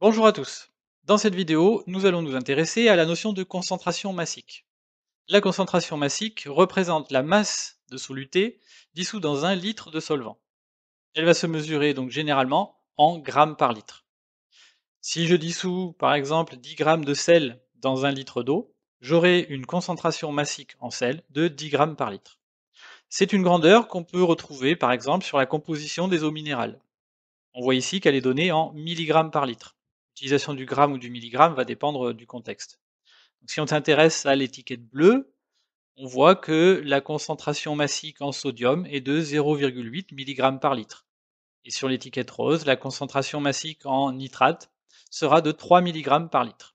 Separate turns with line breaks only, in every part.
Bonjour à tous. Dans cette vidéo, nous allons nous intéresser à la notion de concentration massique. La concentration massique représente la masse de soluté dissous dans un litre de solvant. Elle va se mesurer donc généralement en grammes par litre. Si je dissous par exemple 10 grammes de sel dans un litre d'eau, j'aurai une concentration massique en sel de 10 grammes par litre. C'est une grandeur qu'on peut retrouver par exemple sur la composition des eaux minérales. On voit ici qu'elle est donnée en milligrammes par litre l'utilisation du gramme ou du milligramme va dépendre euh, du contexte. si on s'intéresse à l'étiquette bleue, on voit que la concentration massique en sodium est de 0,8 mg par litre. Et sur l'étiquette rose, la concentration massique en nitrate sera de 3 mg par litre.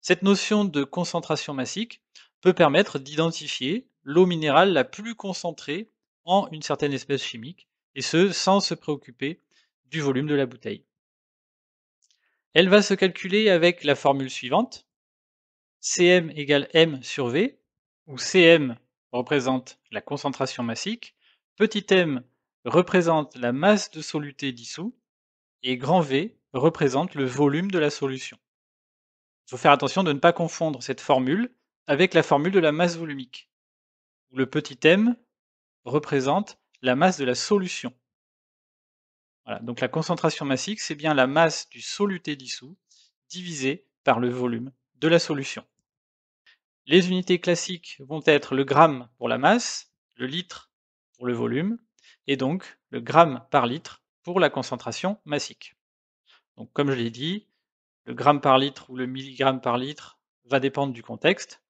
Cette notion de concentration massique peut permettre d'identifier l'eau minérale la plus concentrée en une certaine espèce chimique, et ce sans se préoccuper du volume de la bouteille. Elle va se calculer avec la formule suivante. Cm égale M sur V, où Cm représente la concentration massique, petit m représente la masse de soluté dissous, et grand V représente le volume de la solution. Il faut faire attention de ne pas confondre cette formule avec la formule de la masse volumique, où le petit m représente la masse de la solution donc la concentration massique, c'est bien la masse du soluté dissous divisée par le volume de la solution. Les unités classiques vont être le gramme pour la masse, le litre pour le volume, et donc le gramme par litre pour la concentration massique. Donc comme je l'ai dit, le gramme par litre ou le milligramme par litre va dépendre du contexte,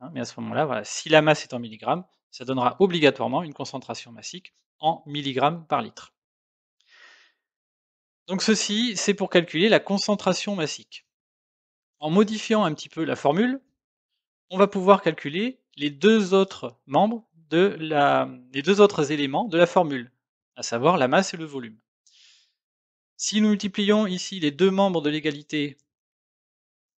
hein, mais à ce moment-là, si la masse est en milligramme, ça donnera obligatoirement une concentration massique en milligrammes par litre. Donc ceci, c'est pour calculer la concentration massique. En modifiant un petit peu la formule, on va pouvoir calculer les deux autres membres de la, deux autres éléments de la formule, à savoir la masse et le volume. Si nous multiplions ici les deux membres de l'égalité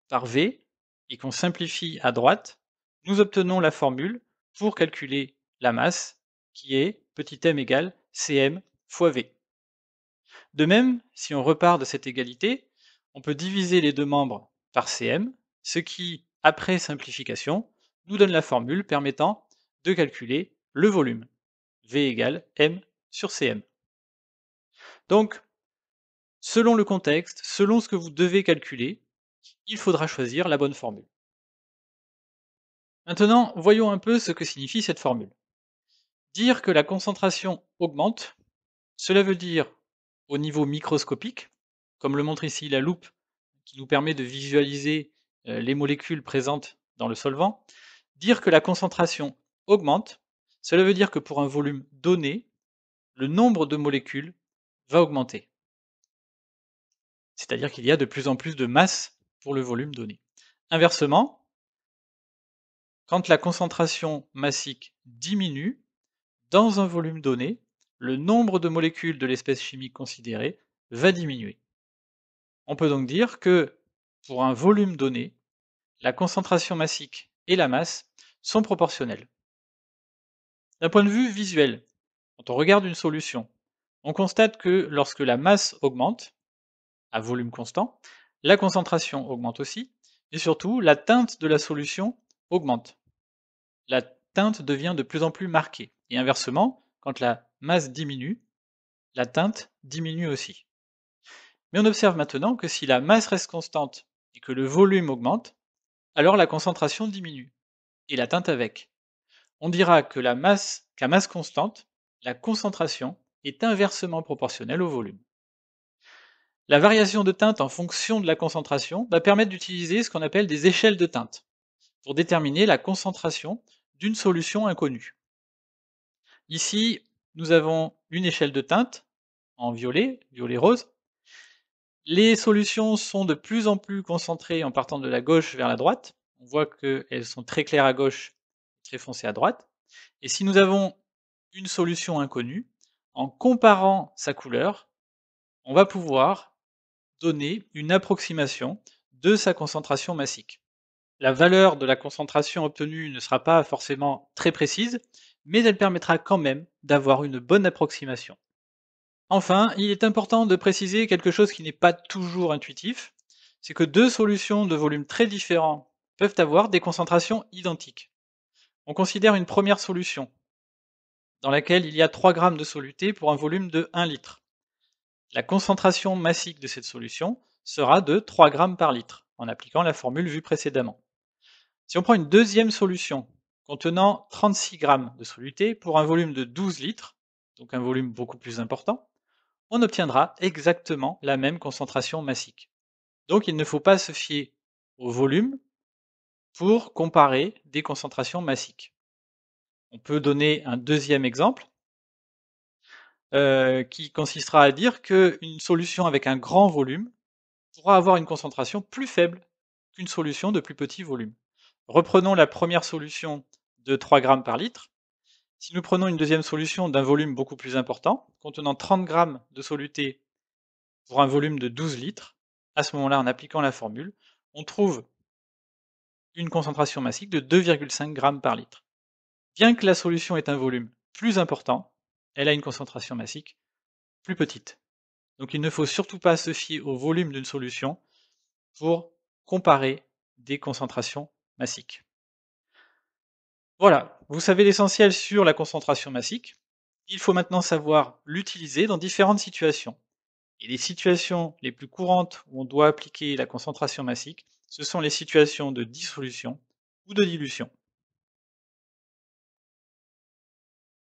par V et qu'on simplifie à droite, nous obtenons la formule pour calculer la masse qui est petit m égale cm fois V. De même, si on repart de cette égalité, on peut diviser les deux membres par CM, ce qui, après simplification, nous donne la formule permettant de calculer le volume. V égale M sur CM. Donc, selon le contexte, selon ce que vous devez calculer, il faudra choisir la bonne formule. Maintenant, voyons un peu ce que signifie cette formule. Dire que la concentration augmente, cela veut dire au niveau microscopique, comme le montre ici la loupe qui nous permet de visualiser euh, les molécules présentes dans le solvant, dire que la concentration augmente, cela veut dire que pour un volume donné, le nombre de molécules va augmenter. C'est-à-dire qu'il y a de plus en plus de masse pour le volume donné. Inversement, quand la concentration massique diminue, dans un volume donné, le nombre de molécules de l'espèce chimique considérée va diminuer. On peut donc dire que pour un volume donné, la concentration massique et la masse sont proportionnelles. D'un point de vue visuel, quand on regarde une solution, on constate que lorsque la masse augmente, à volume constant, la concentration augmente aussi, et surtout la teinte de la solution augmente. La teinte devient de plus en plus marquée, et inversement, quand la masse diminue, la teinte diminue aussi. Mais on observe maintenant que si la masse reste constante et que le volume augmente, alors la concentration diminue, et la teinte avec. On dira que la masse, qu'à masse constante, la concentration est inversement proportionnelle au volume. La variation de teinte en fonction de la concentration va permettre d'utiliser ce qu'on appelle des échelles de teinte pour déterminer la concentration d'une solution inconnue. Ici, nous avons une échelle de teinte en violet, violet-rose. Les solutions sont de plus en plus concentrées en partant de la gauche vers la droite. On voit qu'elles sont très claires à gauche, très foncées à droite. Et si nous avons une solution inconnue, en comparant sa couleur, on va pouvoir donner une approximation de sa concentration massique. La valeur de la concentration obtenue ne sera pas forcément très précise, mais elle permettra quand même d'avoir une bonne approximation. Enfin, il est important de préciser quelque chose qui n'est pas toujours intuitif, c'est que deux solutions de volumes très différents peuvent avoir des concentrations identiques. On considère une première solution, dans laquelle il y a 3 grammes de soluté pour un volume de 1 litre. La concentration massique de cette solution sera de 3 grammes par litre, en appliquant la formule vue précédemment. Si on prend une deuxième solution, contenant 36 grammes de soluté pour un volume de 12 litres, donc un volume beaucoup plus important, on obtiendra exactement la même concentration massique. Donc il ne faut pas se fier au volume pour comparer des concentrations massiques. On peut donner un deuxième exemple euh, qui consistera à dire qu'une solution avec un grand volume pourra avoir une concentration plus faible qu'une solution de plus petit volume. Reprenons la première solution de 3 grammes par litre. Si nous prenons une deuxième solution d'un volume beaucoup plus important, contenant 30 grammes de soluté pour un volume de 12 litres, à ce moment-là, en appliquant la formule, on trouve une concentration massique de 2,5 g par litre. Bien que la solution ait un volume plus important, elle a une concentration massique plus petite. Donc il ne faut surtout pas se fier au volume d'une solution pour comparer des concentrations massique. Voilà, vous savez l'essentiel sur la concentration massique. Il faut maintenant savoir l'utiliser dans différentes situations. Et les situations les plus courantes où on doit appliquer la concentration massique, ce sont les situations de dissolution ou de dilution.